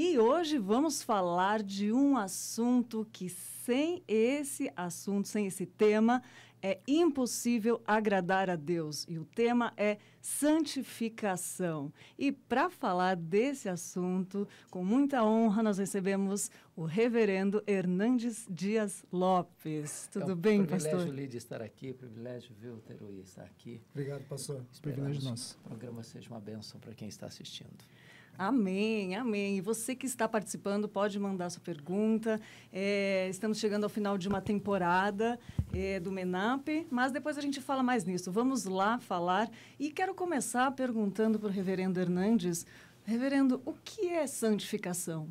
E hoje vamos falar de um assunto que sem esse assunto, sem esse tema, é impossível agradar a Deus. E o tema é santificação. E para falar desse assunto, com muita honra, nós recebemos o reverendo Hernandes Dias Lopes. Tudo é um bem, pastor? privilégio, Lídia, estar aqui. Privilégio, viu, Teruí, estar aqui. Obrigado, pastor. Esperamos privilégio nosso. O programa seja uma bênção para quem está assistindo. Amém, amém. E você que está participando pode mandar sua pergunta. É, estamos chegando ao final de uma temporada é, do MENAP, mas depois a gente fala mais nisso. Vamos lá falar. E quero começar perguntando para o reverendo Hernandes. Reverendo, o que é santificação?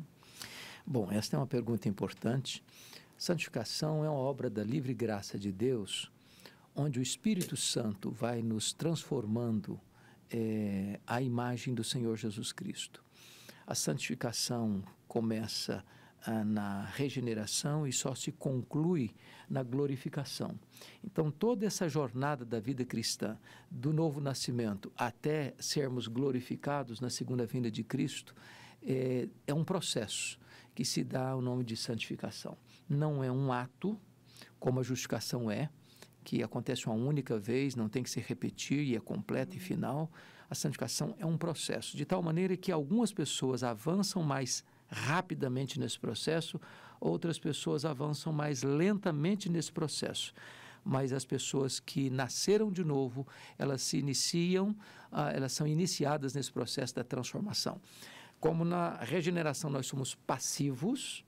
Bom, esta é uma pergunta importante. Santificação é uma obra da livre graça de Deus, onde o Espírito Santo vai nos transformando é, imagem do Senhor Jesus Cristo. A santificação começa ah, na regeneração e só se conclui na glorificação. Então, toda essa jornada da vida cristã, do novo nascimento até sermos glorificados na segunda vinda de Cristo, é, é um processo que se dá o nome de santificação. Não é um ato, como a justificação é, que acontece uma única vez, não tem que se repetir e é completa e final. A santificação é um processo, de tal maneira que algumas pessoas avançam mais rapidamente nesse processo, outras pessoas avançam mais lentamente nesse processo. Mas as pessoas que nasceram de novo, elas se iniciam, ah, elas são iniciadas nesse processo da transformação. Como na regeneração nós somos passivos,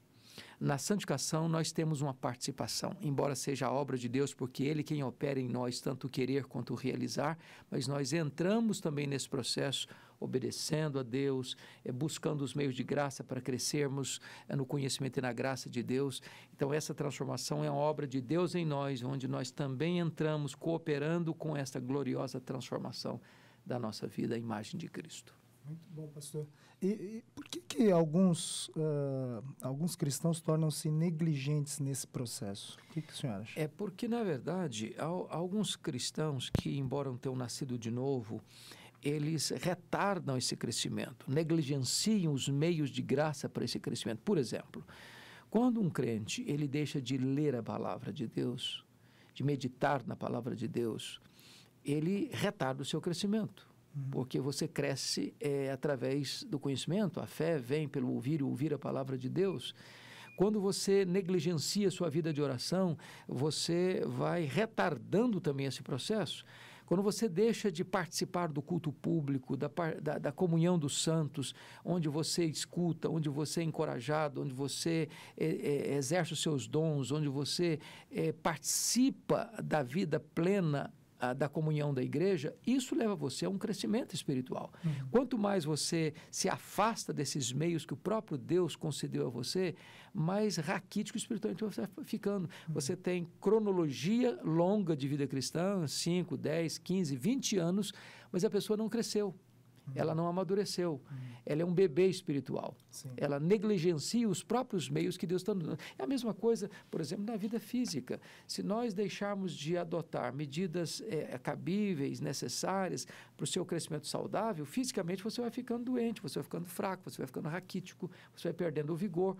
na santificação, nós temos uma participação, embora seja a obra de Deus, porque Ele é quem opera em nós, tanto o querer quanto o realizar, mas nós entramos também nesse processo obedecendo a Deus, eh, buscando os meios de graça para crescermos eh, no conhecimento e na graça de Deus. Então, essa transformação é uma obra de Deus em nós, onde nós também entramos cooperando com essa gloriosa transformação da nossa vida à imagem de Cristo. Muito bom, pastor. E, e por que, que alguns, uh, alguns cristãos tornam-se negligentes nesse processo? O que, que o senhor acha? É porque, na verdade, há, há alguns cristãos que, embora tenham nascido de novo, eles retardam esse crescimento, negligenciam os meios de graça para esse crescimento. Por exemplo, quando um crente ele deixa de ler a palavra de Deus, de meditar na palavra de Deus, ele retarda o seu crescimento. Porque você cresce é, através do conhecimento, a fé vem pelo ouvir e ouvir a palavra de Deus. Quando você negligencia sua vida de oração, você vai retardando também esse processo. Quando você deixa de participar do culto público, da, da, da comunhão dos santos, onde você escuta, onde você é encorajado, onde você é, é, exerce os seus dons, onde você é, participa da vida plena da comunhão da igreja, isso leva você a um crescimento espiritual. Uhum. Quanto mais você se afasta desses meios que o próprio Deus concedeu a você, mais raquítico espiritualmente você vai ficando. Uhum. Você tem cronologia longa de vida cristã, 5, 10, 15, 20 anos, mas a pessoa não cresceu. Ela não amadureceu. Hum. Ela é um bebê espiritual. Sim. Ela negligencia os próprios meios que Deus está nos dando. É a mesma coisa, por exemplo, na vida física. Se nós deixarmos de adotar medidas é, é, cabíveis, necessárias para o seu crescimento saudável, fisicamente você vai ficando doente, você vai ficando fraco, você vai ficando raquítico, você vai perdendo o vigor.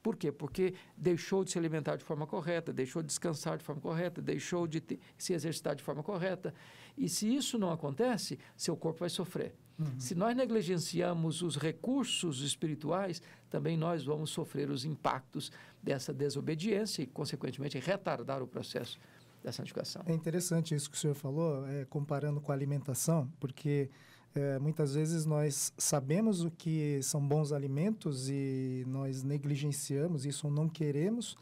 Por quê? Porque deixou de se alimentar de forma correta, deixou de descansar de forma correta, deixou de ter, se exercitar de forma correta. E se isso não acontece, seu corpo vai sofrer. Uhum. Se nós negligenciamos os recursos espirituais, também nós vamos sofrer os impactos dessa desobediência e, consequentemente, retardar o processo da santificação. É interessante isso que o senhor falou, é, comparando com a alimentação, porque é, muitas vezes nós sabemos o que são bons alimentos e nós negligenciamos isso ou não queremos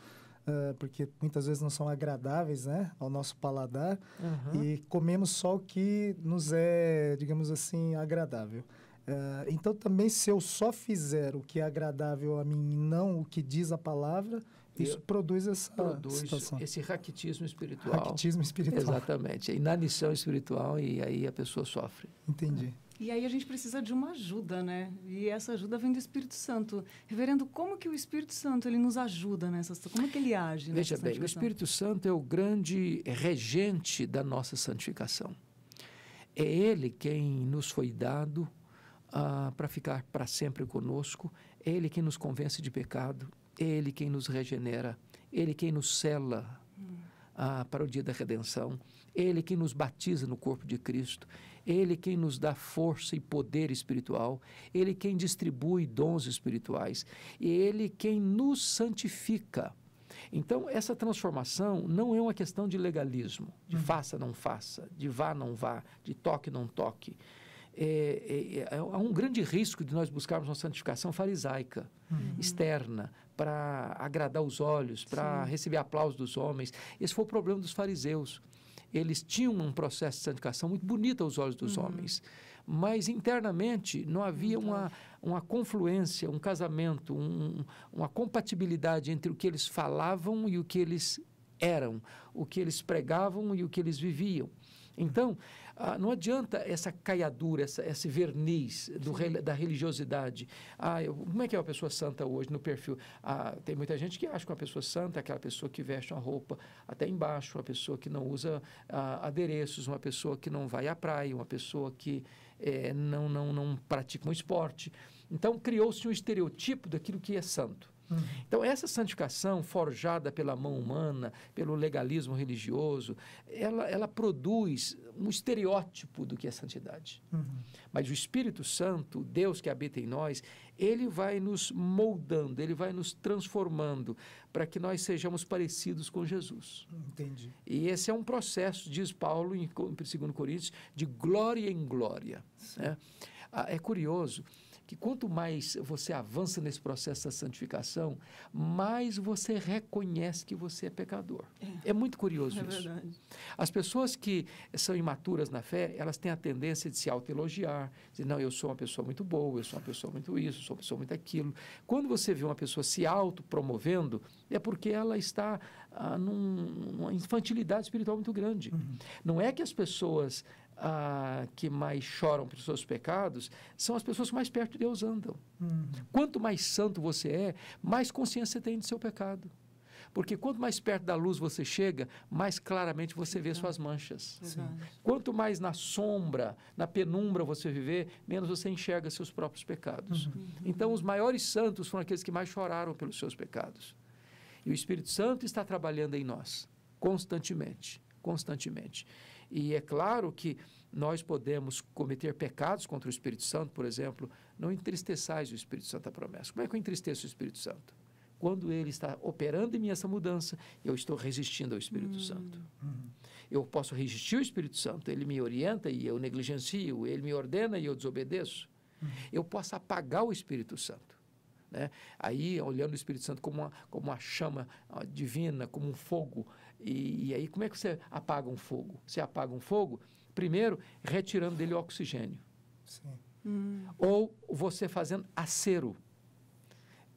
uh, porque muitas vezes não são agradáveis né, ao nosso paladar, uhum. e comemos só o que nos é, digamos assim, agradável. Uh, então, também, se eu só fizer o que é agradável a mim e não o que diz a palavra, isso produz essa produz situação. esse raquitismo espiritual. Raquitismo espiritual. Exatamente. É inanição espiritual e aí a pessoa sofre. Entendi. E aí a gente precisa de uma ajuda, né? E essa ajuda vem do Espírito Santo. Reverendo, como que o Espírito Santo ele nos ajuda nessa Como que ele age? Veja bem, o Espírito Santo é o grande regente da nossa santificação. É ele quem nos foi dado ah, para ficar para sempre conosco. É ele quem nos convence de pecado. É ele quem nos regenera. É ele quem nos cela. Hum. Ah, para o dia da redenção, é Ele que nos batiza no corpo de Cristo, ele é quem nos dá força e poder espiritual, Ele é quem distribui dons espirituais, e Ele é quem nos santifica. Então, essa transformação não é uma questão de legalismo, de uhum. faça, não faça, de vá, não vá, de toque, não toque. É, é, é, há um grande risco de nós buscarmos uma santificação farisaica, uhum. externa, para agradar os olhos, para receber aplausos dos homens. Esse foi o problema dos fariseus eles tinham um processo de santificação muito bonito aos olhos dos uhum. homens, mas internamente não havia uma, uma confluência, um casamento, um, uma compatibilidade entre o que eles falavam e o que eles eram, o que eles pregavam e o que eles viviam. Então, ah, não adianta essa caiadura, essa, esse verniz do, da religiosidade. Ah, eu, como é que é uma pessoa santa hoje no perfil? Ah, tem muita gente que acha que uma pessoa santa é aquela pessoa que veste uma roupa até embaixo, uma pessoa que não usa ah, adereços, uma pessoa que não vai à praia, uma pessoa que é, não, não, não pratica um esporte. Então, criou-se um estereotipo daquilo que é santo. Uhum. Então, essa santificação forjada pela mão humana, pelo legalismo religioso, ela, ela produz um estereótipo do que é santidade. Uhum. Mas o Espírito Santo, Deus que habita em nós, ele vai nos moldando, ele vai nos transformando para que nós sejamos parecidos com Jesus. Entendi. E esse é um processo, diz Paulo em 2 Coríntios, de glória em glória. Né? Ah, é curioso que quanto mais você avança nesse processo da santificação, mais você reconhece que você é pecador. É, é muito curioso é isso. Verdade. As pessoas que são imaturas na fé, elas têm a tendência de se autoelogiar, dizer, não, eu sou uma pessoa muito boa, eu sou uma pessoa muito isso, eu sou uma pessoa muito aquilo. Quando você vê uma pessoa se autopromovendo, é porque ela está ah, num, numa infantilidade espiritual muito grande. Uhum. Não é que as pessoas ah, que mais choram pelos seus pecados são as pessoas que mais perto de Deus andam. Hum. Quanto mais santo você é, mais consciência você tem do seu pecado. Porque quanto mais perto da luz você chega, mais claramente você vê suas manchas. Quanto mais na sombra, na penumbra você viver, menos você enxerga seus próprios pecados. Uhum. uhum. Então, os maiores santos foram aqueles que mais choraram pelos seus pecados. E o Espírito Santo está trabalhando em nós, constantemente constantemente. E é claro que nós podemos cometer pecados contra o Espírito Santo, por exemplo, não entristeçais o Espírito Santo a promessa. Como é que eu entristeço o Espírito Santo? Quando ele está operando em mim essa mudança, eu estou resistindo ao Espírito hum. Santo. Hum. Eu posso resistir ao Espírito Santo, ele me orienta e eu negligencio, ele me ordena e eu desobedeço. Hum. Eu posso apagar o Espírito Santo. Né? Aí, olhando o Espírito Santo como uma, como uma chama divina, como um fogo e, e aí, como é que você apaga um fogo? Você apaga um fogo, primeiro, retirando dele o oxigênio. Sim. Hum. Ou você fazendo acero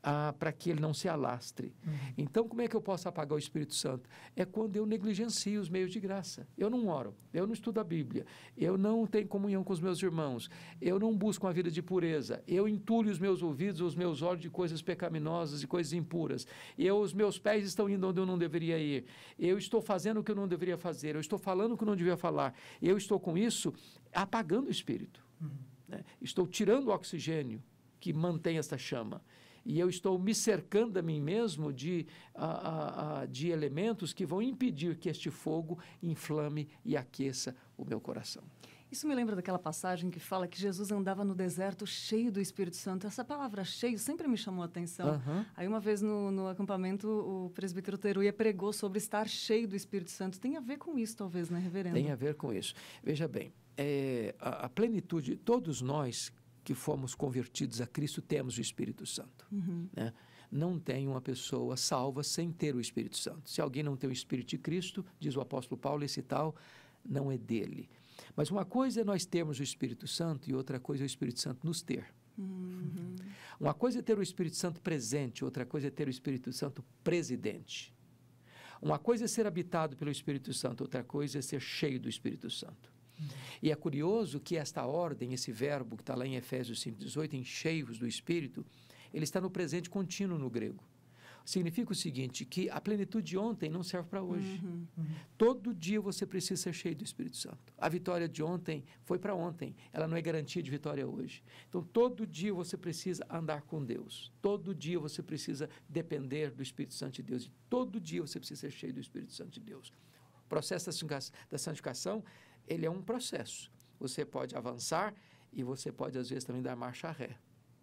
ah, para que ele não se alastre. Uhum. Então, como é que eu posso apagar o Espírito Santo? É quando eu negligencio os meios de graça. Eu não oro, eu não estudo a Bíblia, eu não tenho comunhão com os meus irmãos, eu não busco uma vida de pureza, eu entulho os meus ouvidos, os meus olhos de coisas pecaminosas e coisas impuras. Eu, os meus pés estão indo onde eu não deveria ir. Eu estou fazendo o que eu não deveria fazer, eu estou falando o que eu não devia falar. Eu estou com isso apagando o Espírito. Uhum. Né? Estou tirando o oxigênio que mantém essa chama e eu estou me cercando a mim mesmo de, de elementos que vão impedir que este fogo inflame e aqueça o meu coração. Isso me lembra daquela passagem que fala que Jesus andava no deserto cheio do Espírito Santo. Essa palavra cheio sempre me chamou a atenção. Uhum. Aí, uma vez no, no, acampamento, o presbítero Teruia pregou sobre estar cheio do Espírito Santo. Tem a ver com isso, talvez, né, reverendo? Tem a ver com isso. Veja bem, é, a, a, plenitude, todos nós que fomos convertidos a Cristo temos o Espírito Santo. Uhum. Né? Não tem uma pessoa salva sem ter o Espírito Santo. Se alguém não tem o Espírito de Cristo, diz o apóstolo Paulo, esse tal não é dele. Mas uma coisa é nós termos o Espírito Santo e outra coisa é o Espírito Santo nos ter. Uhum. Uma coisa é ter o Espírito Santo presente, outra coisa é ter o Espírito Santo presidente. Uma coisa é ser habitado pelo Espírito Santo, outra coisa é ser cheio do Espírito Santo. E é curioso que esta ordem, esse verbo que está lá em Efésios 5,18, encheios do Espírito, ele está no presente contínuo no grego. Significa o seguinte, que a plenitude de ontem não serve para hoje. Uhum, uhum. Todo dia você precisa ser cheio do Espírito Santo. A vitória de ontem foi para ontem, ela não é garantia de vitória hoje. Então, todo dia você precisa andar com Deus. Todo dia você precisa depender do Espírito Santo de Deus. E todo dia você precisa ser cheio do Espírito Santo de Deus. O processo da santificação ele é um processo. Você pode avançar e você pode, às vezes, também dar marcha ré,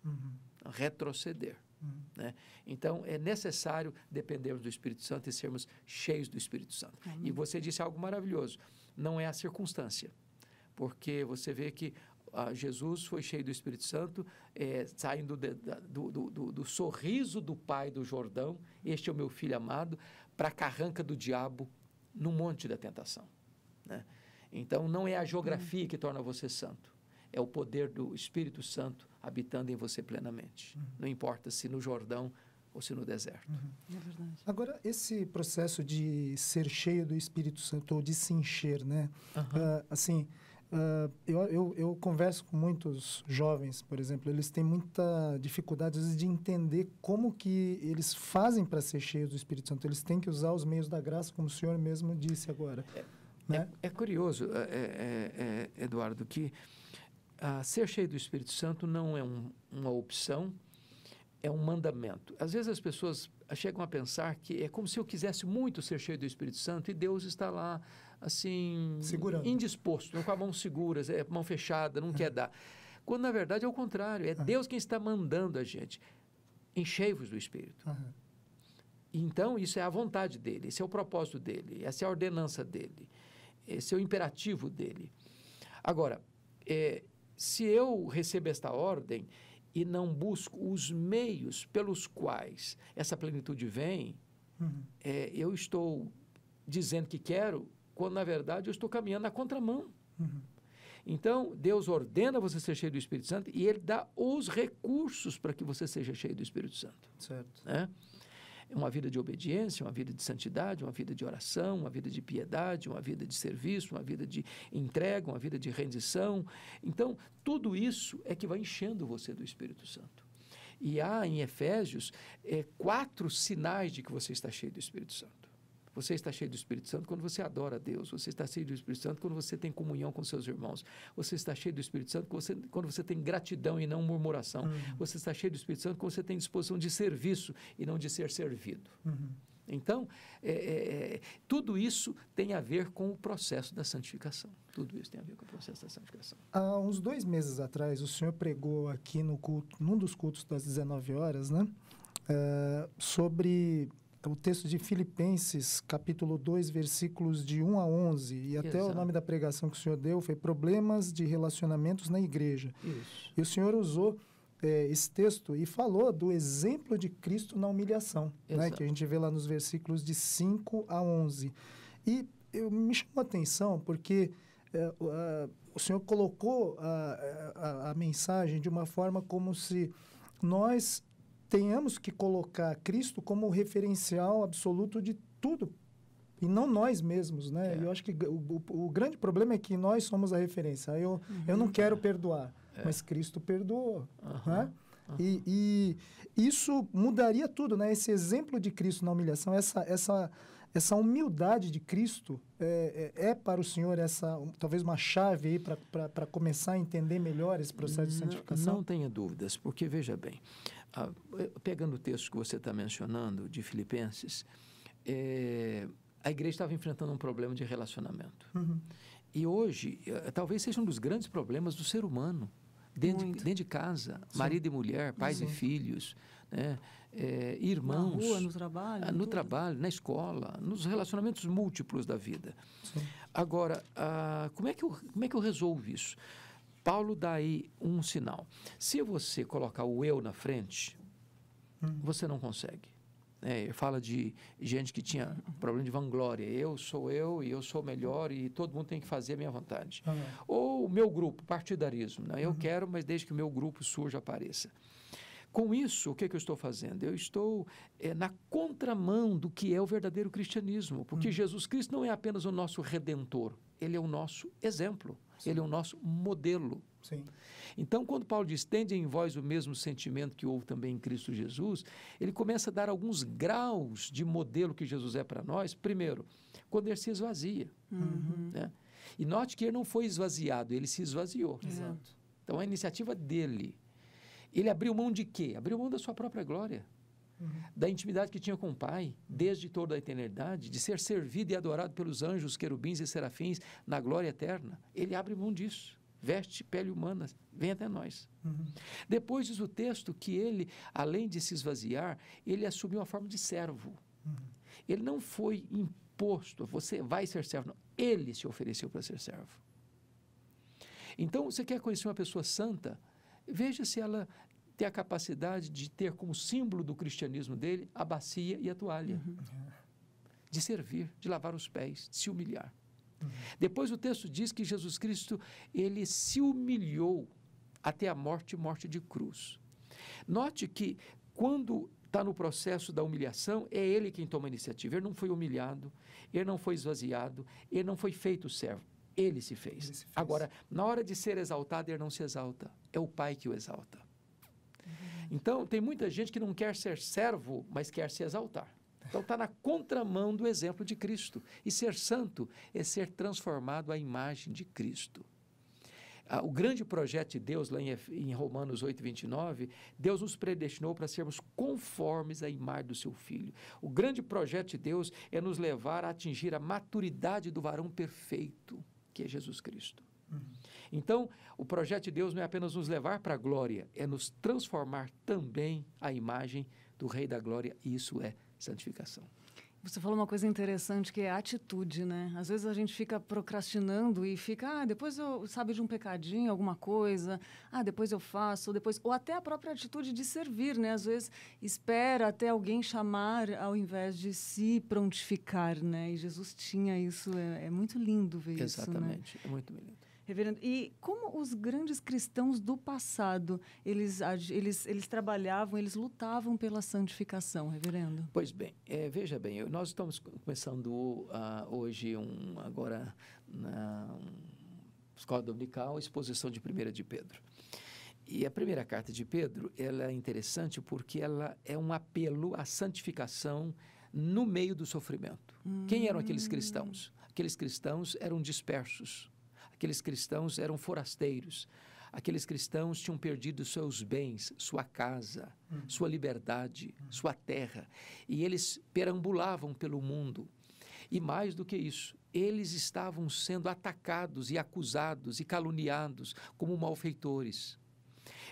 uhum. retroceder. Uhum. Né? Então, é necessário dependermos do Espírito Santo e sermos cheios do Espírito Santo. Uhum. E você disse algo maravilhoso: não é a circunstância, porque você vê que ah, Jesus foi cheio do Espírito Santo, é, saindo de, da, do, do, do, sorriso do Pai do Jordão, este é o meu filho amado, para a carranca do diabo no monte da tentação. Né? Então, não é a geografia uhum. que torna você santo, é o poder do Espírito Santo habitando em você plenamente. Uhum. Não importa se no Jordão ou se no deserto. Uhum. É verdade. Agora, esse processo de ser cheio do Espírito Santo, ou de se encher, né? Uh, assim, Uh, eu, eu, eu, converso com muitos jovens, por exemplo, eles têm muita dificuldade vezes, de entender como que eles fazem para ser cheios do Espírito Santo. Eles têm que usar os meios da graça, como o senhor mesmo disse agora. É, né? É, é curioso, é, é, é, é Eduardo, que ah, ser cheio do Espírito Santo não é um, uma opção, é um mandamento. Às vezes as pessoas chegam a pensar que é como se eu quisesse muito ser cheio do Espírito Santo e Deus está lá, assim, Segurando. indisposto, com a mão segura, é mão fechada, não quer dar. Quando na verdade é o contrário, é uhum. Deus quem está mandando a gente. Enchei-vos do Espírito. Uhum. Então, isso é a vontade dele, esse é o propósito dele, essa é a ordenança dele. Esse é o imperativo dele. Agora, é, se eu recebo esta ordem e não busco os meios pelos quais essa plenitude vem, uhum. é, eu estou dizendo que quero, quando na verdade eu estou caminhando na contramão. Uhum. Então, Deus ordena você ser cheio do Espírito Santo e Ele dá os recursos para que você seja cheio do Espírito Santo. Certo. Né? É uma vida de obediência, uma vida de santidade, uma vida de oração, uma vida de piedade, uma vida de serviço, uma vida de entrega, uma vida de rendição. Então, tudo isso é que vai enchendo você do Espírito Santo. E há em Efésios é, quatro sinais de que você está cheio do Espírito Santo. Você está cheio do Espírito Santo quando você adora a Deus. Você está cheio do Espírito Santo quando você tem comunhão com seus irmãos. Você está cheio do Espírito Santo quando você, quando você tem gratidão e não murmuração. Uhum. Você está cheio do Espírito Santo quando você tem disposição de serviço e não de ser servido. Uhum. Então, é, é, é tudo isso tem a ver com o processo da santificação. Tudo isso tem a ver com o processo da santificação. Há uns dois meses atrás, o senhor pregou aqui no culto, num dos cultos das 19 horas, né? Uh, sobre o texto de Filipenses, capítulo 2, versículos de 1 a 11, e até Exato. o nome da pregação que o senhor deu foi Problemas de Relacionamentos na Igreja. Isso. E o senhor usou é, esse texto e falou do exemplo de Cristo na humilhação, né, que a gente vê lá nos versículos de 5 a 11. E eu, me chamou a atenção porque é, uh, o senhor colocou a, a, a mensagem de uma forma como se nós tenhamos que colocar Cristo como referencial absoluto de tudo e não nós mesmos, né? É. Eu acho que o, o, o, grande problema é que nós somos a referência. Eu, uhum. eu não uhum. quero perdoar, é. mas Cristo perdoou, uhum. né? Uhum. E, e, isso mudaria tudo, né? Esse exemplo de Cristo na humilhação, essa, essa, essa humildade de Cristo é, é, é para o Senhor essa talvez uma chave aí para começar a entender melhor esse processo não, de santificação? Não tenha dúvidas, porque veja bem, a, ah, pegando o texto que você está mencionando, de Filipenses, é, a igreja estava enfrentando um problema de relacionamento. Uhum. E hoje, eh, talvez seja um dos grandes problemas do ser humano. Dentro, dentro de casa, Sim. marido e mulher, pais Sim. e filhos, né? é, irmãos. Na rua, no trabalho. Ah, no tudo. trabalho, na escola, nos relacionamentos múltiplos da vida. Sim. Agora, ah, como, é que eu, como é que eu resolvo isso? Paulo dá aí um sinal. Se você colocar o eu na frente, hum. você não consegue. É, fala de gente que tinha problema de vanglória. Eu sou eu e eu sou melhor e todo mundo tem que fazer a minha vontade. Ah. Ou o meu grupo, partidarismo. Né? Eu uhum. quero, mas desde que o meu grupo surja, apareça. Com isso, o que, é que eu estou fazendo? Eu estou é, na contramão do que é o verdadeiro cristianismo, porque uhum. Jesus Cristo não é apenas o nosso redentor, ele é o nosso exemplo. Ele é o nosso modelo. Sim. Então, quando Paulo diz, tende em vós o mesmo sentimento que houve também em Cristo Jesus, ele começa a dar alguns graus de modelo que Jesus é para nós. Primeiro, quando ele se esvazia. Uhum. Né? E note que ele não foi esvaziado, ele se esvaziou. Exato. Então, a iniciativa dele. Ele abriu mão de quê? Abriu mão da sua própria glória uhum. da intimidade que tinha com o Pai, desde toda a eternidade, de ser servido e adorado pelos anjos, querubins e serafins na glória eterna. Ele abre mão disso. Veste pele humana, vem até nós. Uhum. Depois diz o texto que ele, além de se esvaziar, ele assumiu a forma de servo. Uhum. Ele não foi imposto, você vai ser servo, não. Ele se ofereceu para ser servo. Então, você quer conhecer uma pessoa santa? Veja se ela ter a capacidade de ter como símbolo do cristianismo dele a bacia e a toalha, uhum. de servir, de lavar os pés, de se humilhar. Uhum. Depois o texto diz que Jesus Cristo ele se humilhou até a morte, morte de cruz. Note que quando está no processo da humilhação, é ele quem toma a iniciativa. Ele não foi humilhado, ele não foi esvaziado, ele não foi feito servo. Ele se fez. Ele se fez. Agora, na hora de ser exaltado, ele não se exalta. É o Pai que o exalta. Então, tem muita gente que não quer ser servo, mas quer se exaltar. Então, está na contramão do exemplo de Cristo. E ser santo é ser transformado à imagem de Cristo. Ah, o grande projeto de Deus, lá em, em Romanos 8, 29, Deus nos predestinou para sermos conformes à imagem do seu Filho. O grande projeto de Deus é nos levar a atingir a maturidade do varão perfeito, que é Jesus Cristo. Então, o projeto de Deus não é apenas nos levar para a glória, é nos transformar também a imagem do Rei da Glória, e isso é santificação. Você falou uma coisa interessante que é a atitude, né? Às vezes a gente fica procrastinando e fica, ah, depois eu sabe de um pecadinho, alguma coisa, ah, depois eu faço, depois. Ou até a própria atitude de servir, né? Às vezes espera até alguém chamar ao invés de se prontificar, né? E Jesus tinha isso, é, é muito lindo ver né? Exatamente, isso. Exatamente, né? é muito lindo. Reverendo, e como os grandes cristãos do passado, eles, eles, eles trabalhavam, eles lutavam pela santificação, reverendo? Pois bem, é, veja bem, nós estamos começando uh, hoje, um, agora, na Escola Dominical, exposição de 1 de Pedro. E a primeira carta de Pedro, ela é interessante porque ela é um apelo à santificação no meio do sofrimento. Hum. Quem eram aqueles cristãos? Aqueles cristãos eram dispersos Aqueles cristãos eram forasteiros. Aqueles cristãos tinham perdido seus bens, sua casa, hum. sua liberdade, hum. sua terra. E eles perambulavam pelo mundo. E mais do que isso, eles estavam sendo atacados e acusados e caluniados como malfeitores.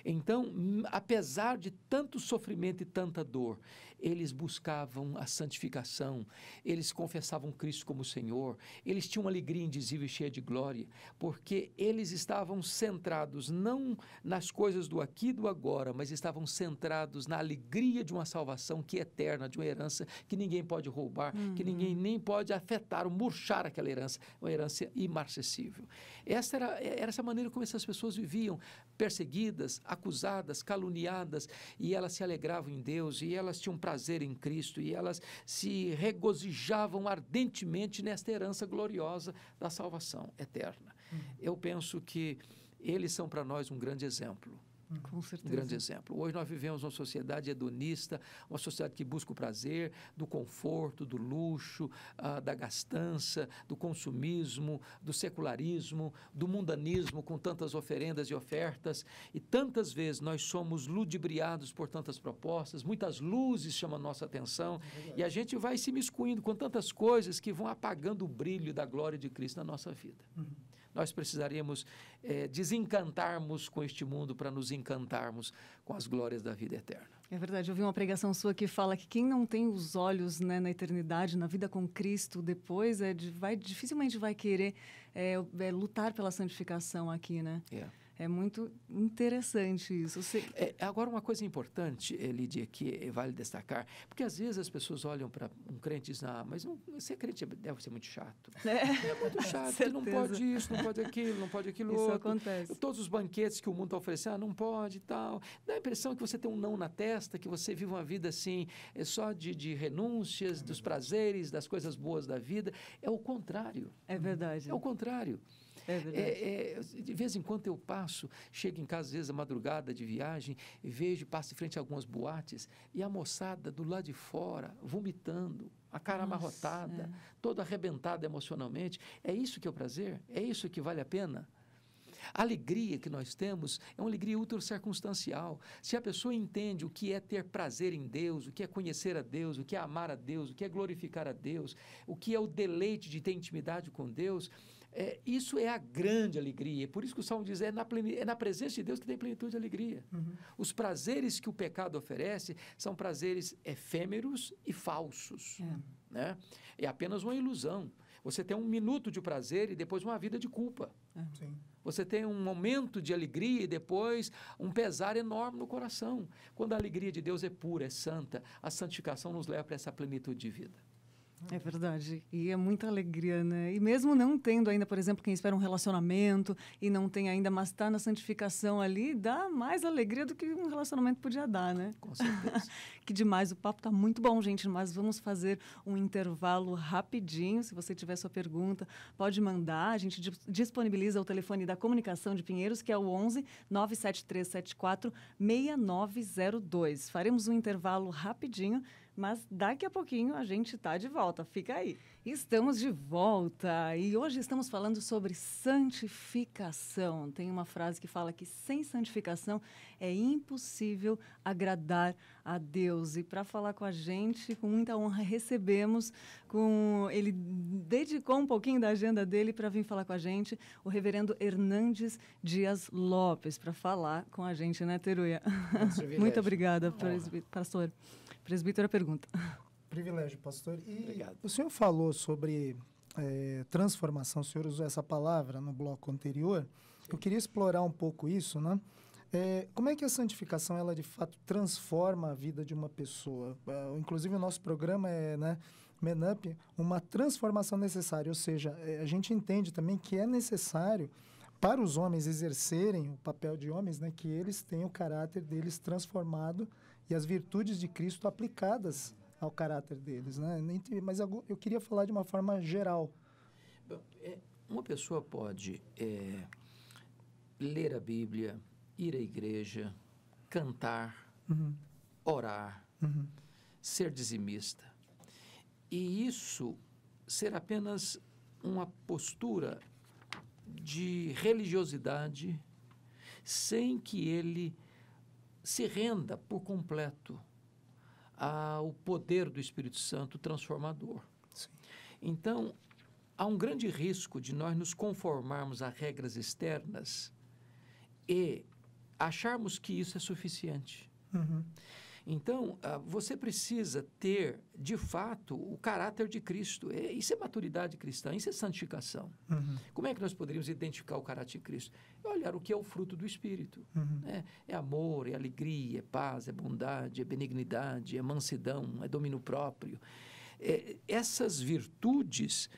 Então, apesar de tanto sofrimento e tanta dor, eles buscavam a santificação, eles confessavam Cristo como Senhor, eles tinham uma alegria indizível e cheia de glória, porque eles estavam centrados não nas coisas do aqui e do agora, mas estavam centrados na alegria de uma salvação que é eterna, de uma herança que ninguém pode roubar, uhum. que ninguém nem pode afetar ou murchar aquela herança, uma herança imarcessível. Essa era, era essa maneira como essas pessoas viviam, perseguidas, acusadas, caluniadas, e elas se alegravam em Deus, e elas tinham prazer prazer em Cristo e elas se regozijavam ardentemente nesta herança gloriosa da salvação eterna. Hum. Eu penso que eles são para nós um grande exemplo. Com certeza. Um grande exemplo. Hoje nós vivemos uma sociedade hedonista, uma sociedade que busca o prazer, do conforto, do luxo, uh, da gastança, do consumismo, do secularismo, do mundanismo, com tantas oferendas e ofertas. E tantas vezes nós somos ludibriados por tantas propostas, muitas luzes chamam a nossa atenção, é e a gente vai se miscuindo com tantas coisas que vão apagando o brilho da glória de Cristo na nossa vida. Uhum nós precisaríamos é, desencantarmos com este mundo para nos encantarmos com as glórias da vida eterna. É verdade, eu vi uma pregação sua que fala que quem não tem os olhos né, na eternidade, na vida com Cristo depois, é, vai, dificilmente vai querer é, lutar pela santificação aqui, né? Yeah. É. É muito interessante isso. Você... É, agora, uma coisa importante, eh, Lídia, que eh, vale destacar, porque às vezes as pessoas olham para um crente e dizem, ah, mas não, ser crente é, deve ser muito chato. É, é muito chato, não pode isso, não pode aquilo, não pode aquilo isso outro. acontece. Todos os banquetes que o mundo está oferecendo, ah, não pode e tal. Dá a impressão que você tem um não na testa, que você vive uma vida assim, é só de, de renúncias, é dos prazeres, das coisas boas da vida. É o contrário. É verdade. É o contrário. É, é é, é, de vez em quando eu passo, chego em casa, às vezes, à madrugada de viagem, vejo, passo em frente a algumas boates e a moçada do lado de fora vomitando, a cara Nossa, amarrotada, é. toda arrebentada emocionalmente. É isso que é o prazer? É isso que vale a pena? A alegria que nós temos é uma alegria ultra circunstancial. Se a pessoa entende o que é ter prazer em Deus, o que é conhecer a Deus, o que é amar a Deus, o que é glorificar a Deus, o que é o deleite de ter intimidade com Deus, é, isso é a grande alegria. É por isso que o Salmo diz: é na, é na presença de Deus que tem plenitude de alegria. Uhum. Os prazeres que o pecado oferece são prazeres efêmeros e falsos. É. Né? é apenas uma ilusão. Você tem um minuto de prazer e depois uma vida de culpa. É. Você tem um momento de alegria e depois um pesar enorme no coração. Quando a alegria de Deus é pura, é santa, a santificação nos leva para essa plenitude de vida. É verdade. E é muita alegria, né? E mesmo não tendo ainda, por exemplo, quem espera um relacionamento e não tem ainda, mas está na santificação ali, dá mais alegria do que um relacionamento podia dar, né? Com certeza. que demais. O papo está muito bom, gente, mas vamos fazer um intervalo rapidinho. Se você tiver sua pergunta, pode mandar. A gente disponibiliza o telefone da comunicação de Pinheiros, que é o 11 97374 6902. Faremos um intervalo rapidinho mas daqui a pouquinho a gente está de volta. Fica aí. Estamos de volta e hoje estamos falando sobre santificação. Tem uma frase que fala que sem santificação é impossível agradar a Deus. E para falar com a gente, com muita honra, recebemos com ele dedicou um pouquinho da agenda dele para vir falar com a gente, o reverendo Hernandes Dias Lopes, para falar com a gente, né, Teruia? Muito obrigada, presb... pastor. Presbítero, a pergunta. Privilégio, pastor. E Obrigado. o senhor falou sobre é, transformação, o senhor usou essa palavra no bloco anterior. Sim. Eu queria explorar um pouco isso, né? É, como é que a santificação, ela de fato transforma a vida de uma pessoa? Uh, inclusive, o nosso programa é, né, Menup, uma transformação necessária. Ou seja, é, a gente entende também que é necessário para os homens exercerem o papel de homens, né, que eles tenham o caráter deles transformado e as virtudes de Cristo aplicadas ao caráter deles, né? Mas eu queria falar de uma forma geral. É, uma pessoa pode é, ler a Bíblia, ir à igreja, cantar, uhum. orar, uhum. ser dizimista. E isso ser apenas uma postura de religiosidade sem que ele se renda por completo ao poder do Espírito Santo transformador. Sim. Então, há um grande risco de nós nos conformarmos a regras externas e acharmos que isso é suficiente. Uhum. Então, ah, você precisa ter, de fato, o caráter de Cristo. É, isso é maturidade cristã, isso é santificação. Uhum. Como é que nós poderíamos identificar o caráter de Cristo? É olhar o que é o fruto do Espírito. Uhum. Né? É amor, é alegria, é paz, é bondade, é benignidade, é mansidão, é domínio próprio. É, essas virtudes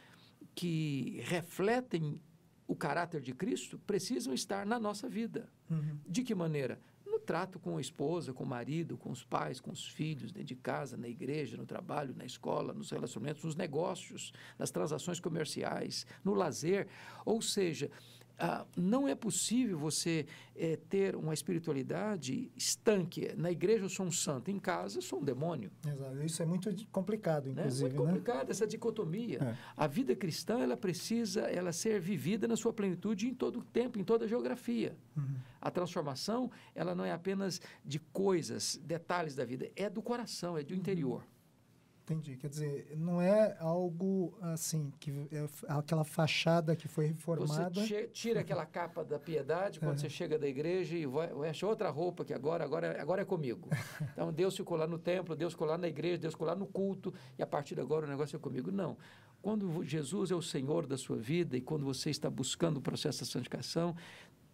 que refletem o caráter de Cristo precisam estar na nossa vida. Uhum. De que maneira? trato com a esposa, com o marido, com os pais, com os filhos, dentro de casa, na igreja, no trabalho, na escola, nos relacionamentos, nos negócios, nas transações comerciais, no lazer. Ou seja, ah, não é possível você é, ter uma espiritualidade estanque. Na igreja eu sou um santo, em casa eu sou um demônio. Exato. Isso é muito complicado, né? inclusive. Né? É muito complicado né? essa dicotomia. É. A vida cristã ela precisa ela ser vivida na sua plenitude em todo o tempo, em toda a geografia. Uhum. A transformação ela não é apenas de coisas, detalhes da vida, é do coração, é do uhum. interior. Uhum. Entendi. Quer dizer, não é algo assim, que é, é aquela fachada que foi reformada. Você tira aquela capa da piedade quando é. você chega da igreja e veste outra roupa que agora, agora, agora é comigo. Então, Deus ficou lá no templo, Deus ficou lá na igreja, Deus ficou lá no culto e a partir de agora o negócio é comigo. Não. Quando Jesus é o Senhor da sua vida e quando você está buscando o processo da santificação,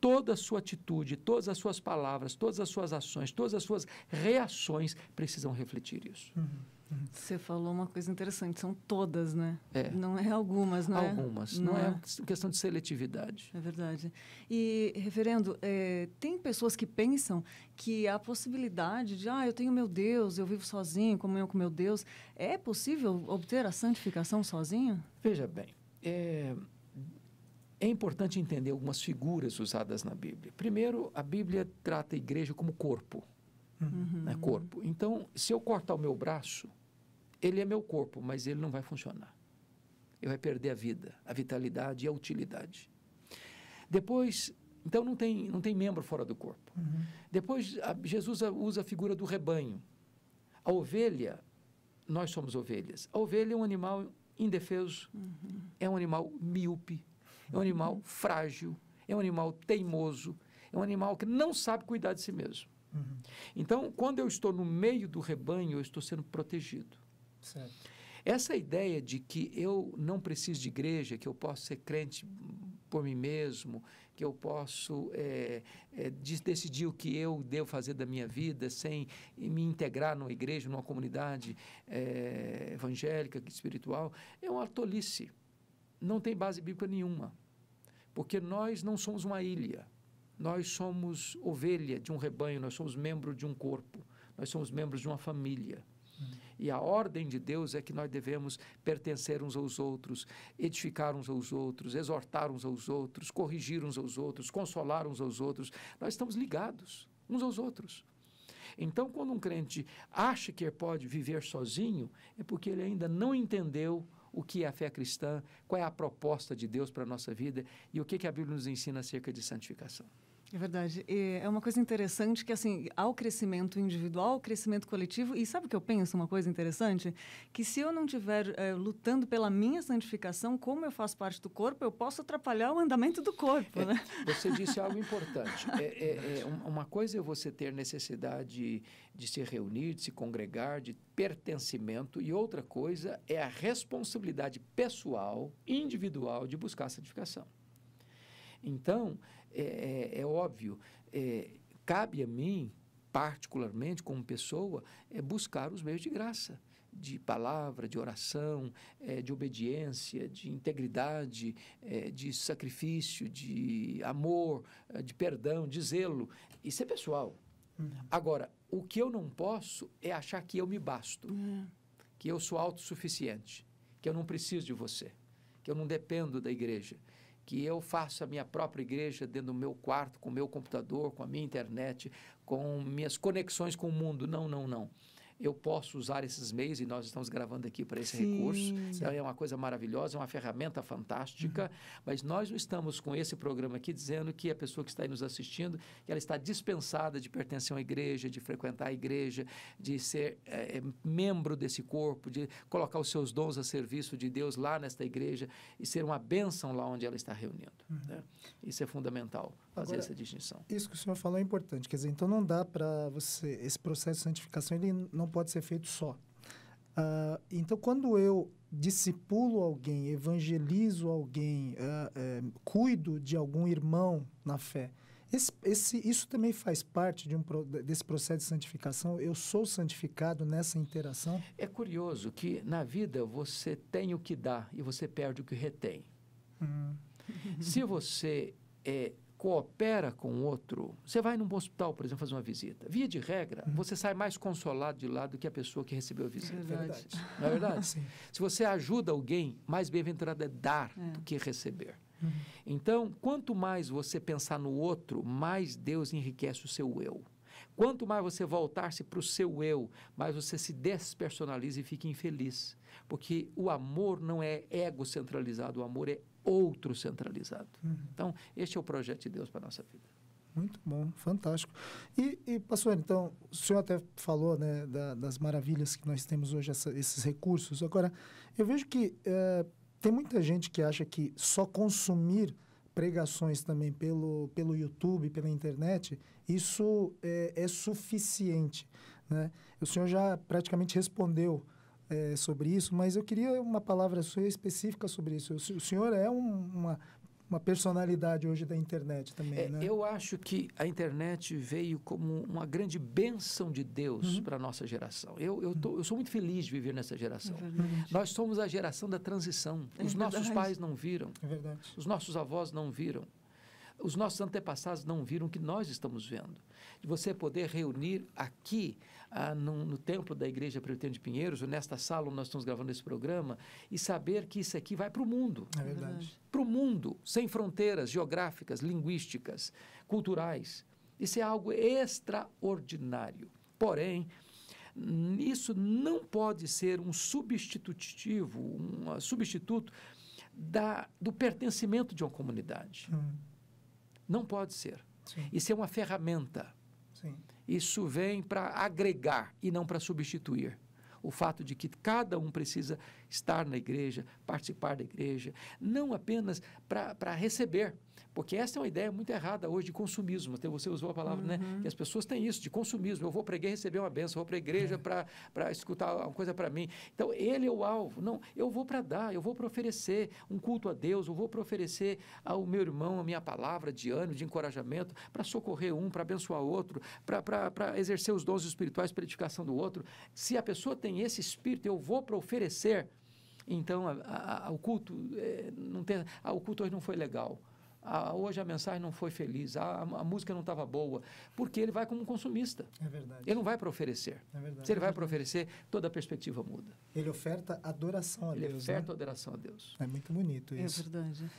toda a sua atitude, todas as suas palavras, todas as suas ações, todas as suas reações precisam refletir isso. Uhum. Você falou uma coisa interessante, são todas, né? É. Não é algumas, não algumas. é? Algumas, não, não é? é? questão de seletividade. É verdade. E, referendo, é, tem pessoas que pensam que a possibilidade de, ah, eu tenho meu Deus, eu vivo sozinho, comunhão com meu Deus, é possível obter a santificação sozinho? Veja bem, é, é importante entender algumas figuras usadas na Bíblia. Primeiro, a Bíblia trata a igreja como corpo. Uhum. Né, corpo. Então, se eu cortar o meu braço, ele é meu corpo, mas ele não vai funcionar. Ele vai perder a vida, a vitalidade e a utilidade. Depois, então não tem, não tem membro fora do corpo. Uhum. Depois, a, Jesus usa a figura do rebanho. A ovelha, nós somos ovelhas. A ovelha é um animal indefeso, uhum. é um animal míope, é um animal uhum. frágil, é um animal teimoso, é um animal que não sabe cuidar de si mesmo. Uhum. Então, quando eu estou no meio do rebanho, eu estou sendo protegido. Essa ideia de que eu não preciso de igreja, que eu posso ser crente por mim mesmo, que eu posso é, é, decidir o que eu devo fazer da minha vida sem me integrar numa igreja, numa comunidade é, evangélica, espiritual, é uma tolice. Não tem base bíblica nenhuma. Porque nós não somos uma ilha. Nós somos ovelha de um rebanho, nós somos membro de um corpo, nós somos membros de uma família. Hum. E a ordem de Deus é que nós devemos pertencer uns aos outros, edificar uns aos outros, exortar uns aos outros, corrigir uns aos outros, consolar uns aos outros. Nós estamos ligados uns aos outros. Então, quando um crente acha que pode viver sozinho, é porque ele ainda não entendeu o que é a fé cristã, qual é a proposta de Deus para a nossa vida e o que, que a Bíblia nos ensina acerca de santificação. É verdade. É uma coisa interessante que, assim, há o crescimento individual, o crescimento coletivo. E sabe o que eu penso? Uma coisa interessante? Que se eu não estiver é, eh, lutando pela minha santificação, como eu faço parte do corpo, eu posso atrapalhar o andamento do corpo, é, né? Você disse algo importante. É, é, é uma coisa é você ter necessidade de se reunir, de se congregar, de pertencimento. E outra coisa é a responsabilidade pessoal, individual, de buscar a santificação. Então, é, é, é óbvio, é, cabe a mim, particularmente como pessoa, é buscar os meios de graça de palavra, de oração, é, de obediência, de integridade, é, de sacrifício, de amor, é, de perdão, de zelo. Isso é pessoal. Uhum. Agora, o que eu não posso é achar que eu me basto, uhum. que eu sou autossuficiente, que eu não preciso de você, que eu não dependo da igreja, que eu faça a minha própria igreja dentro do meu quarto, com o meu computador, com a minha internet, com minhas conexões com o mundo. Não, não, não eu posso usar esses meios e nós estamos gravando aqui para esse sim, recurso. Sim. Então, é uma coisa maravilhosa, é uma ferramenta fantástica, uhum. mas nós não estamos com esse programa aqui dizendo que a pessoa que está aí nos assistindo, ela está dispensada de pertencer a uma igreja, de frequentar a igreja, de ser é, é, membro desse corpo, de colocar os seus dons a serviço de Deus lá nesta igreja e ser uma bênção lá onde ela está reunindo. Uhum. Né? Isso é fundamental fazer Agora, essa distinção. Isso que o senhor falou é importante. Quer dizer, então não dá para você. Esse processo de santificação ele não pode ser feito só. Uh, então, quando eu discipulo alguém, evangelizo alguém, uh, uh, cuido de algum irmão na fé, esse, esse, isso também faz parte de um, desse processo de santificação? Eu sou santificado nessa interação? É curioso que na vida você tem o que dá e você perde o que retém. Hum. Se você é, coopera com outro. Você vai num hospital, por exemplo, fazer uma visita. Via de regra, uhum. você sai mais consolado de lá do que a pessoa que recebeu a visita. É, é verdade. Não é verdade? Se você ajuda alguém, mais bem-aventurado é dar é. do que receber. Uhum. Então, quanto mais você pensar no outro, mais Deus enriquece o seu eu. Quanto mais você voltar-se para o seu eu, mais você se despersonaliza e fica infeliz. Porque o amor não é ego centralizado, o amor é outro centralizado. Uhum. Então, este é o projeto de Deus para a nossa vida. Muito bom, fantástico. E, e pastor, então, o senhor até falou né, da, das maravilhas que nós temos hoje, essa, esses recursos. Agora, eu vejo que é, tem muita gente que acha que só consumir pregações também pelo, pelo YouTube, pela internet, isso é, é suficiente. Né? O senhor já praticamente respondeu é, sobre isso, mas eu queria uma palavra sua específica sobre isso. O senhor é um, uma, uma personalidade hoje da internet também, é, né? Eu acho que a internet veio como uma grande bênção de Deus uhum. para a nossa geração. Eu, eu, tô, uhum. eu sou muito feliz de viver nessa geração. É Nós somos a geração da transição. É Os nossos pais não viram. É verdade. Os nossos avós não viram os nossos antepassados não viram o que nós estamos vendo. De você poder reunir aqui ah, no templo da Igreja Presbiteriana de Pinheiros, ou nesta sala onde nós estamos gravando esse programa, e saber que isso aqui vai para o mundo. É verdade. Para o mundo, sem fronteiras geográficas, linguísticas, culturais. Isso é algo extraordinário. Porém, isso não pode ser um substitutivo, um substituto da, do pertencimento de uma comunidade. Hum. Não pode ser. Sim. Isso é uma ferramenta. Sim. Isso vem para agregar e não para substituir. O fato de que cada um precisa estar na igreja, participar da igreja, não apenas para receber, porque essa é uma ideia muito errada hoje de consumismo. Até você usou a palavra, né? uhum. né? Que as pessoas têm isso, de consumismo. Eu vou para a igreja receber uma benção, vou para a igreja é. para escutar uma coisa para mim. Então, ele é o alvo. Não, eu vou para dar, eu vou para oferecer um culto a Deus, eu vou para oferecer ao meu irmão a minha palavra de ânimo, de encorajamento, para socorrer um, para abençoar outro, para exercer os dons espirituais para edificação do outro. Se a pessoa tem esse espírito, eu vou para oferecer. Então, a, a, a, o culto é, não tem, a, ah, o culto hoje não foi legal. Ah, hoje a mensagem não foi feliz, a, música não estava boa, porque ele vai como consumista. É verdade. Ele não vai para oferecer. É verdade. Se ele é vai para oferecer, toda a perspectiva muda. Ele oferta adoração a ele Deus. Ele oferta né? adoração a Deus. É muito bonito é isso. É verdade.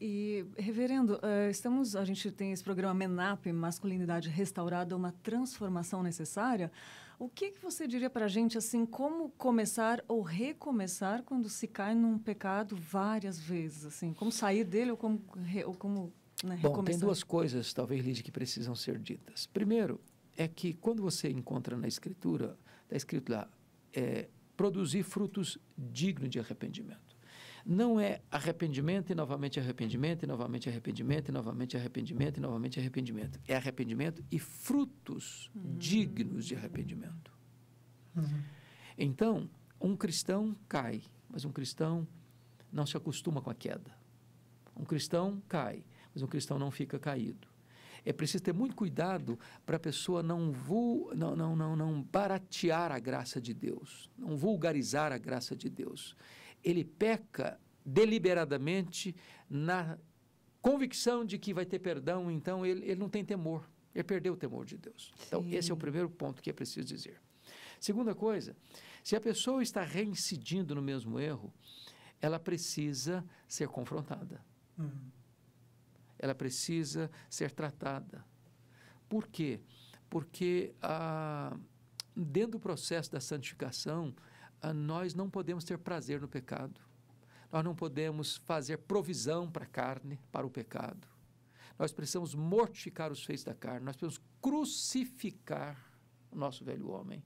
E, reverendo, uh, estamos, a gente tem esse programa MENAP, Masculinidade Restaurada, uma transformação necessária. O que, que você diria para a gente, assim, como começar ou recomeçar quando se cai num pecado várias vezes, assim? Como sair dele ou como, ou como né, Bom, recomeçar? tem duas coisas, talvez, Lídia, que precisam ser ditas. Primeiro, é que quando você encontra na Escritura, está escrito lá, é, produzir frutos dignos de arrependimento. Não é arrependimento e novamente arrependimento, e novamente arrependimento, e novamente arrependimento, e novamente arrependimento. É arrependimento e frutos uhum. dignos de arrependimento. Uhum. Então, um cristão cai, mas um cristão não se acostuma com a queda. Um cristão cai, mas um cristão não fica caído. É preciso ter muito cuidado para a pessoa não, vul, não, não, não, não baratear a graça de Deus, não vulgarizar a graça de Deus ele peca deliberadamente na convicção de que vai ter perdão, então ele, ele não tem temor, ele perdeu o temor de Deus. Então, Sim. Então, esse é o primeiro ponto que é preciso dizer. Segunda coisa, se a pessoa está reincidindo no mesmo erro, ela precisa ser confrontada. Uhum. Ela precisa ser tratada. Por quê? Porque ah, dentro do processo da santificação, nós não podemos ter prazer no pecado. Nós não podemos fazer provisão para a carne, para o pecado. Nós precisamos mortificar os feitos da carne, nós precisamos crucificar o nosso velho homem.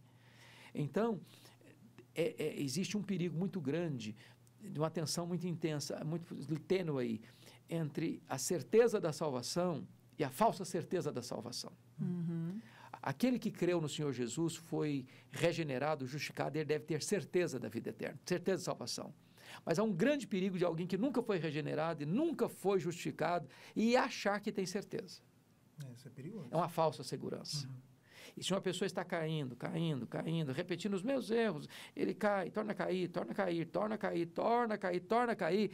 Então, é, é, existe um perigo muito grande, de uma tensão muito intensa, muito tênue aí, entre a certeza da salvação e a falsa certeza da salvação. Uhum. Aquele que creu no Senhor Jesus foi regenerado, justificado, ele deve ter certeza da vida eterna, certeza de salvação. Mas há um grande perigo de alguém que nunca foi regenerado e nunca foi justificado e achar que tem certeza. É, é perigoso. É uma falsa segurança. Uhum. E se uma pessoa está caindo, caindo, caindo, repetindo os meus erros, ele cai, torna a cair, torna a cair, torna a cair, torna a cair, torna a cair.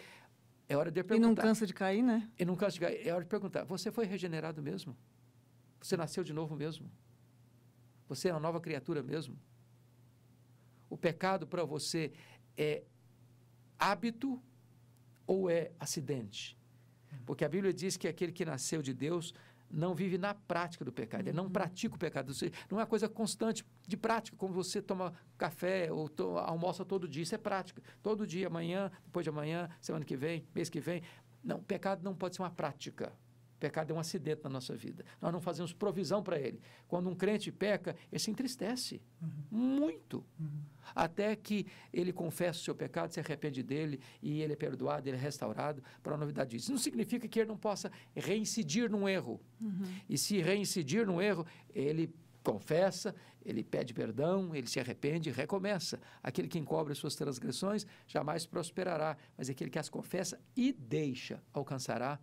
É hora de perguntar. E não cansa de cair, né? E não cansa de cair. É hora de perguntar: você foi regenerado mesmo? Você nasceu de novo mesmo? Você é uma nova criatura mesmo. O pecado para você é hábito ou é acidente? Hum. Porque a Bíblia diz que aquele que nasceu de Deus não vive na prática do pecado, ele não uhum. pratica o pecado. Não é uma coisa constante de prática, como você toma café ou to almoça todo dia. Isso é prática. Todo dia, amanhã, depois de amanhã, semana que vem, mês que vem. Não, pecado não pode ser uma prática. Pecado é um acidente na nossa vida. Nós não fazemos provisão para ele. Quando um crente peca, ele se entristece uhum. muito. Uhum. Até que ele confessa o seu pecado, se arrepende dele e ele é perdoado, ele é restaurado para a novidade disso. Não significa que ele não possa reincidir num erro. Uhum. E se reincidir num erro, ele confessa, ele pede perdão, ele se arrepende e recomeça. Aquele que encobre suas transgressões jamais prosperará, mas aquele que as confessa e deixa alcançará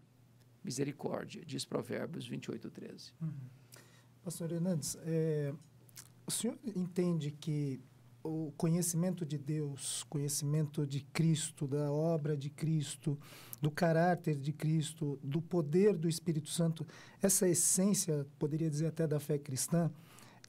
misericórdia, diz Provérbios 28, 13. Uhum. Pastor Hernandes, é, o senhor entende que o conhecimento de Deus, conhecimento de Cristo, da obra de Cristo, do caráter de Cristo, do poder do Espírito Santo, essa essência, poderia dizer até da fé cristã,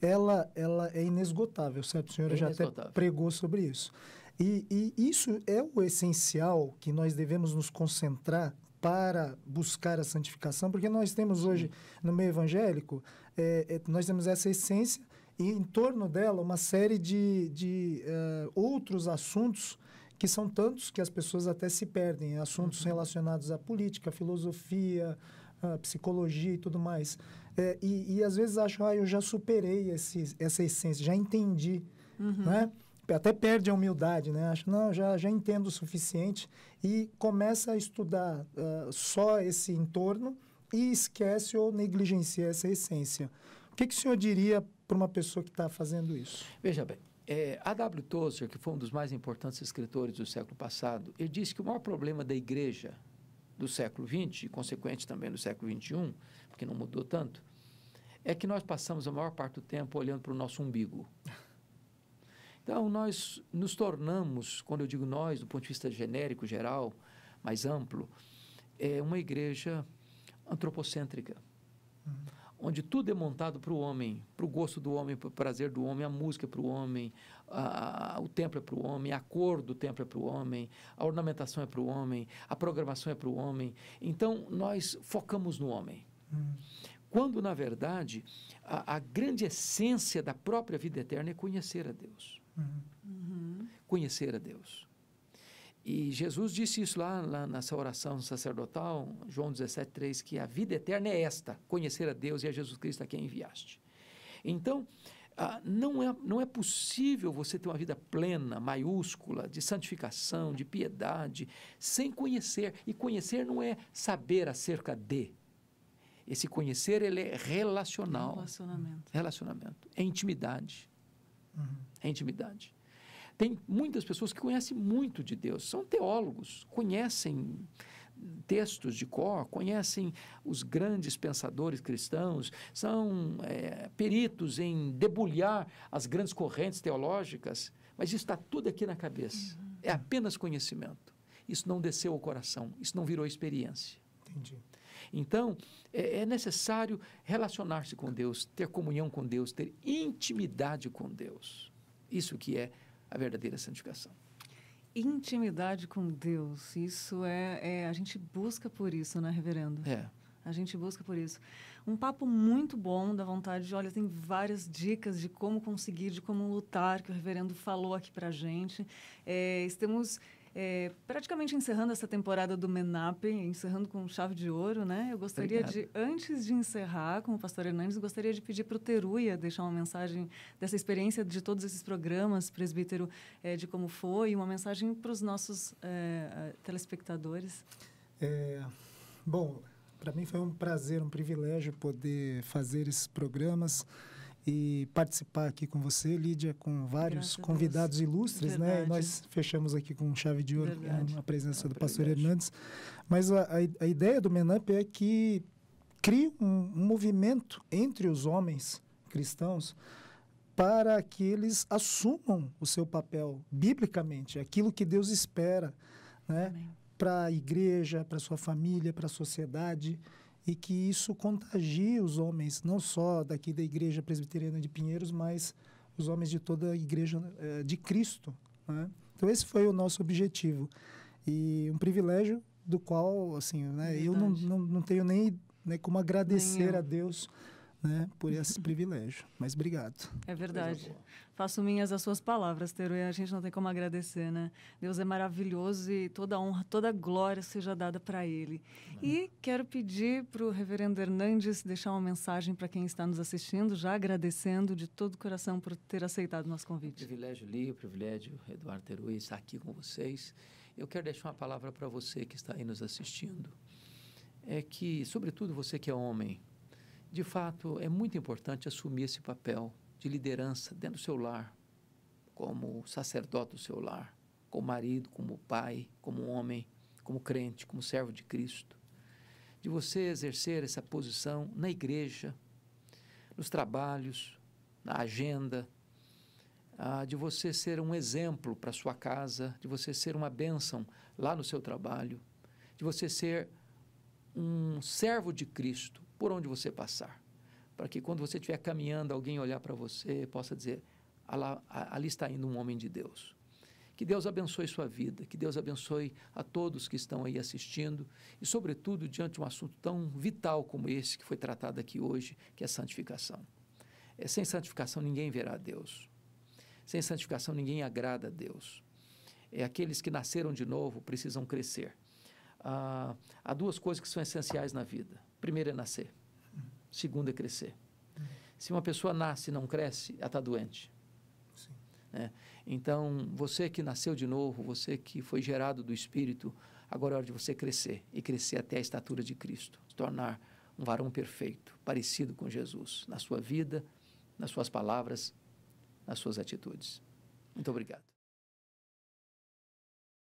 ela, ela é inesgotável, certo? O senhor é já até pregou sobre isso. E, e isso é o essencial que nós devemos nos concentrar para buscar a santificação, porque nós temos hoje no meio evangélico, é, é, nós temos essa essência e em torno dela uma série de, de uh, outros assuntos que são tantos que as pessoas até se perdem assuntos uhum. relacionados à política, à filosofia, à psicologia e tudo mais. É, e, e, às vezes acham, ah, eu já superei esse, essa essência, já entendi. Uhum. Né? até perde a humildade, né? Acho, não, já, já entendo o suficiente e começa a estudar uh, só esse entorno e esquece ou negligencia essa essência. O que, que o senhor diria para uma pessoa que está fazendo isso? Veja bem, é, eh, A.W. Tozer, que foi um dos mais importantes escritores do século passado, ele disse que o maior problema da igreja do século XX, e consequente também do século XXI, porque não mudou tanto, é que nós passamos a maior parte do tempo olhando para o nosso umbigo. Então, nós nos tornamos, quando eu digo nós, do ponto de vista genérico, geral, mais amplo, é uma igreja antropocêntrica, uhum. onde tudo é montado para o homem, para o gosto do homem, para o prazer do homem, a música é para o homem, a, o templo é para o homem, a cor do templo é para o homem, a ornamentação é para o homem, a programação é para o homem. Então, nós focamos no homem. Uhum. Quando, na verdade, a, a grande essência da própria vida eterna é conhecer a Deus. Uhum. Conhecer a Deus. E Jesus disse isso lá, lá nessa oração sacerdotal, João 17,3, que a vida eterna é esta, conhecer a Deus e a Jesus Cristo a quem enviaste. Então, ah, não, é, não é possível você ter uma vida plena, maiúscula, de santificação, de piedade, sem conhecer. E conhecer não é saber acerca de. Esse conhecer ele é relacional. Relacionamento. Relacionamento. É intimidade. Uhum. É intimidade. Tem muitas pessoas que conhecem muito de Deus, são teólogos, conhecem textos de cor, conhecem os grandes pensadores cristãos, são é, peritos em debulhar as grandes correntes teológicas, mas isso está tudo aqui na cabeça. Uhum. É apenas conhecimento. Isso não desceu ao coração, isso não virou experiência. Entendi. Então, é, é necessário relacionar-se com Deus, ter comunhão com Deus, ter intimidade com Deus. Isso que é a verdadeira santificação intimidade com Deus. Isso é, é, a gente busca por isso, né, Reverendo? É. A gente busca por isso. Um papo muito bom, da vontade de, olha, tem várias dicas de como conseguir, de como lutar, que o reverendo falou aqui pra gente. É, estamos é, praticamente encerrando essa temporada do Menap, encerrando com chave de ouro, né? Eu gostaria Obrigado. de, antes de encerrar com o pastor Hernandes, gostaria de pedir para o Teruia deixar uma mensagem dessa experiência de todos esses programas, presbítero, é, de como foi, uma mensagem para os nossos é, é telespectadores. É, bom, para mim foi um prazer, um privilégio poder fazer esses programas e participar aqui com você, Lídia, com vários Graças convidados ilustres, né? Verdade. né? nós fechamos aqui com chave de ouro com a presença é do pastor privilégio. Hernandes. Mas a, a, a ideia do Menup é que crie um, um movimento entre os homens cristãos para que eles assumam o seu papel biblicamente, aquilo que Deus espera, né? Para a igreja, para sua família, para a sociedade e que isso contagie os homens, não só daqui da Igreja Presbiteriana de Pinheiros, mas os homens de toda a Igreja é, de Cristo. Né? Então, esse foi o nosso objetivo. E um privilégio do qual, assim, né, eu não, não, não tenho nem né, como agradecer a Deus né, por esse privilégio. Mas obrigado. É verdade. Faço minhas as suas palavras, Teruê. A gente não tem como agradecer, né? Deus é maravilhoso e toda honra, toda glória seja dada para Ele. E quero pedir para o Reverendo Hernandes deixar uma mensagem para quem está nos assistindo, já agradecendo de todo o coração por ter aceitado o nosso convite. É um privilégio, Li, privilégio, Eduardo Teruê, estar aqui com vocês. Eu quero deixar uma palavra para você que está aí nos assistindo. É que, sobretudo você que é homem, de fato, é muito importante assumir esse papel de liderança dentro do seu lar, como sacerdote do seu lar, como marido, como pai, como homem, como crente, como servo de Cristo. De você exercer essa posição na igreja, nos trabalhos, na agenda, ah, de você ser um exemplo para sua casa, de você ser uma bênção lá no seu trabalho, de você ser um servo de Cristo, por onde você passar, para que quando você estiver caminhando, alguém olhar para você possa dizer: ali está indo um homem de Deus. Que Deus abençoe sua vida, que Deus abençoe a todos que estão aí assistindo e, sobretudo, diante de um assunto tão vital como esse que foi tratado aqui hoje, que é a santificação. É, sem santificação ninguém verá a Deus. Sem santificação ninguém agrada a Deus. É aqueles que nasceram de novo precisam crescer. Ah, há duas coisas que são essenciais na vida: Primeiro é nascer. Segundo é crescer. Se uma pessoa nasce e não cresce, ela está doente. É. Então, você que nasceu de novo, você que foi gerado do Espírito, agora é hora de você crescer e crescer até a estatura de Cristo, se tornar um varão perfeito, parecido com Jesus, na sua vida, nas suas palavras, nas suas atitudes. Muito obrigado.